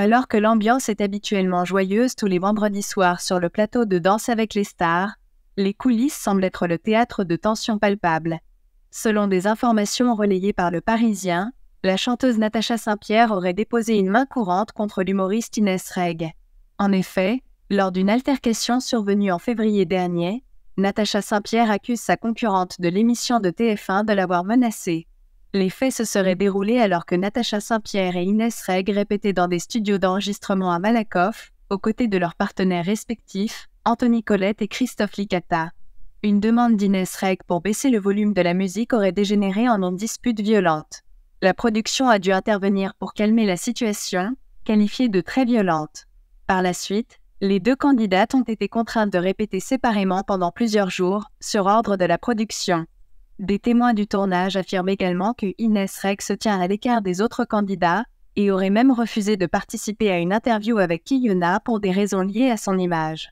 Alors que l'ambiance est habituellement joyeuse tous les vendredis soirs sur le plateau de Danse avec les stars, les coulisses semblent être le théâtre de tensions palpables. Selon des informations relayées par le Parisien, la chanteuse Natacha Saint-Pierre aurait déposé une main courante contre l'humoriste Inès Reg. En effet, lors d'une altercation survenue en février dernier, Natacha Saint-Pierre accuse sa concurrente de l'émission de TF1 de l'avoir menacée. Les faits se seraient mmh. déroulés alors que Natacha Saint-Pierre et Inès Reg répétaient dans des studios d'enregistrement à Malakoff, aux côtés de leurs partenaires respectifs, Anthony Collette et Christophe Licata. Une demande d'Inès Reg pour baisser le volume de la musique aurait dégénéré en une dispute violente. La production a dû intervenir pour calmer la situation, qualifiée de très violente. Par la suite, les deux candidates ont été contraintes de répéter séparément pendant plusieurs jours, sur ordre de la production. Des témoins du tournage affirment également que Inès Rex se tient à l'écart des autres candidats et aurait même refusé de participer à une interview avec Kiyuna pour des raisons liées à son image.